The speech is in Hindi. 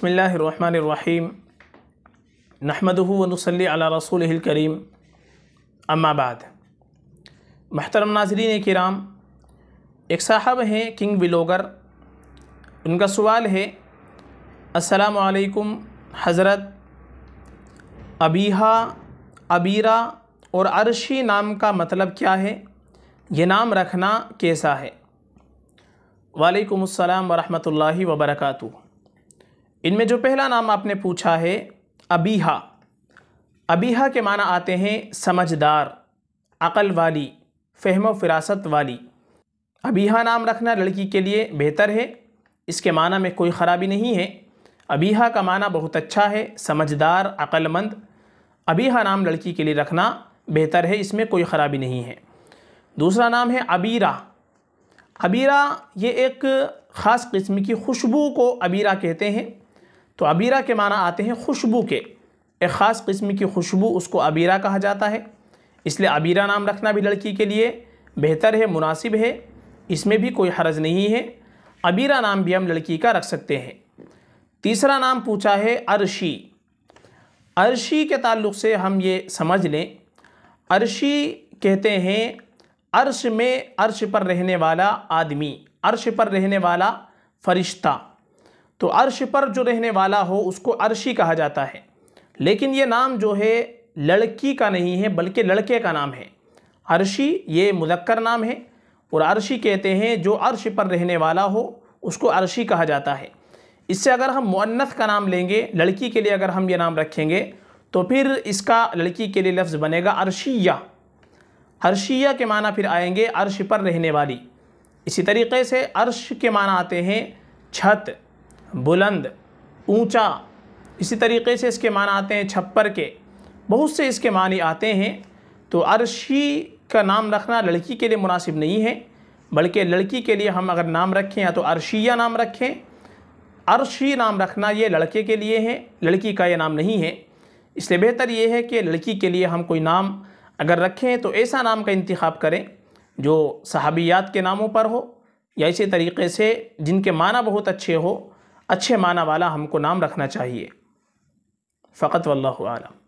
बसमीम नहमदूनसली रसूल करीम अम्माबाद महतरम नाजरीन कराम एक साहब हैं किंग विलोगर उनका सवाल है असलकम हज़रत अबीहा अबीरा और अरशी नाम का मतलब क्या है ये नाम रखना कैसा है वालेकुम अस्सलाम वरहमतुल्लाहि वबरकू इनमें जो पहला नाम आपने पूछा है अबीहा अबीहा के माना आते हैं समझदार अकल वाली फहम फिरासत वाली अबीहा नाम रखना लड़की के लिए बेहतर है इसके माना में कोई ख़राबी नहीं है अबीहा का माना बहुत अच्छा है समझदार अक्लमंद अबीहा नाम लड़की के लिए रखना बेहतर है इसमें कोई ख़राबी नहीं है दूसरा नाम है अबीरा अबीरा ये एक ख़ास किस्म की खुशबू को अबीरा कहते हैं तो अबीरा के माना आते हैं खुशबू के एक ख़ास किस्म की खुशबू उसको अबीरा कहा जाता है इसलिए अबीरा नाम रखना भी लड़की के लिए बेहतर है मुनासिब है इसमें भी कोई हर्ज नहीं है अबीरा नाम भी हम लड़की का रख सकते हैं तीसरा नाम पूछा है अरशी अरशी के ताल्लुक से हम ये समझ लें अरशी कहते हैं अर्श में अर्श पर रहने वाला आदमी अर्श पर रहने वाला फरिश्ता तो अर्श पर जो रहने वाला हो उसको अर्शी कहा जाता है लेकिन ये नाम जो है लड़की का नहीं है बल्कि लड़के का नाम है अर्शी ये मुजक्कर नाम है और अर्शी कहते हैं जो अर्श पर रहने वाला हो उसको अर्शी कहा जाता है इससे अगर हम मुन्नत का नाम लेंगे लड़की के लिए अगर हम ये नाम रखेंगे तो फिर इसका लड़की के लिए लफ्ज़ बनेगा अर्शिया अर्शिया के माना फिर आएंगे अर्श पर रहने वाली इसी तरीके से अर्श के माना आते हैं छत बुलंद ऊंचा इसी तरीके से इसके मान आते हैं छप्पर के बहुत से इसके मानी आते हैं तो अरशी का नाम रखना लड़की के लिए मुनासिब नहीं है बल्कि लड़की के लिए हम अगर नाम रखें या तो अरशिया नाम रखें अरशी नाम रखना ये लड़के के लिए है लड़की का ये नाम नहीं है इसलिए बेहतर ये है कि लड़की के लिए हम कोई नाम अगर रखें तो ऐसा नाम का इंतखब करें जो सहाबियात के नामों पर हो या इसी तरीके से जिनके माना बहुत अच्छे हो अच्छे माना वाला हमको नाम रखना चाहिए फ़कत वल्लम